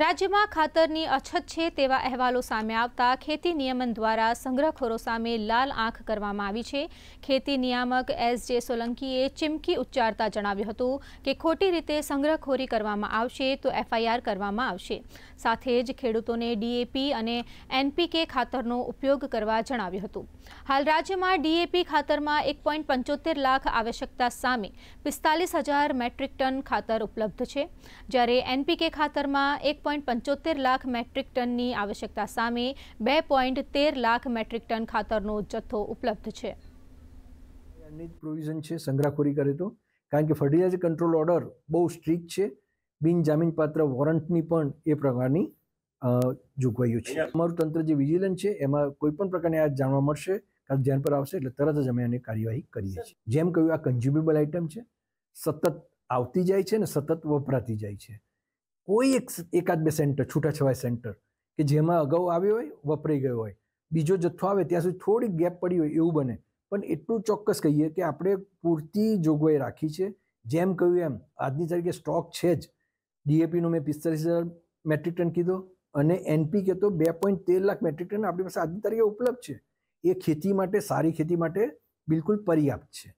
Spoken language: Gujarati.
રાજ્યમાં ખાતરની અછત છે તેવા અહેવાલો સામે આવતા ખેતી નિયમન દ્વારા સંગ્રહખોરો સામે લાલ આંખ કરવામાં આવી છે ખેતી નિયામક એસ જે સોલંકીએ ચીમકી ઉચ્ચારતા જણાવ્યું હતું કે ખોટી રીતે સંગ્રહખોરી કરવામાં આવશે તો એફઆઈઆર કરવામાં આવશે સાથે જ ખેડૂતોને ડીએપી અને એનપીકે ખાતરનો ઉપયોગ કરવા જણાવ્યું હતું હાલ રાજ્યમાં ડીએપી ખાતરમાં એક પંચોતેર લાખ આવશ્યકતા સામે પિસ્તાલીસ હજાર મેટ્રિક ટન ખાતર ઉપલબ્ધ છે જ્યારે એનપીકે ખાતરમાં એક પોઈન્ટ પંચોતેર લાખ મેટ્રિક ટનની આવશ્યકતા સામે બે પોઈન્ટ તેર લાખ મેટ્રિક ટન ખાતરનો જથ્થો ઉપલબ્ધ છે પ્રોવિઝન છે સંગ્રહખોરી કરે તો કારણ કે ફર્ટિલાઇઝર કંટ્રોલ ઓર્ડર બહુ સ્ટ્રિક્ટ છે બિનજામીનપાત્ર વોરંટની પણ એ પ્રકારની જોગવાઈઓ છે અમારું તંત્ર જે વિજિલન્સ છે એમાં કોઈ પણ પ્રકારની આ જાણવા મળશે કાં ધ્યાન પર આવશે એટલે તરત જ અમે આની કાર્યવાહી કરીએ છીએ જેમ કહ્યું આ કન્ઝ્યુમેબલ આઇટમ છે સતત આવતી જાય છે ને સતત વપરાતી જાય છે કોઈ એક એકાદ બે સેન્ટર છૂટાછવાય સેન્ટર કે જેમાં અગાઉ આવ્યો હોય વપરાઈ ગયો હોય બીજો જથ્થો આવે ત્યાં સુધી થોડીક ગેપ પડી હોય એવું બને પણ એટલું ચોક્કસ કહીએ કે આપણે પૂરતી જોગવાઈ રાખી છે જેમ કહ્યું એમ આજની તારીખે સ્ટોક છે જ ડીએપીનો મેં પિસ્તાલીસ હજાર મેટ્રિક ટન કીધો અને એનપી કે બે પોઈન્ટ તેર લાખ મેટ્રિક ટન આપણી પાસે આજની તારીખે ઉપલબ્ધ છે એ ખેતી માટે સારી ખેતી માટે બિલકુલ પર્યાપ્ત છે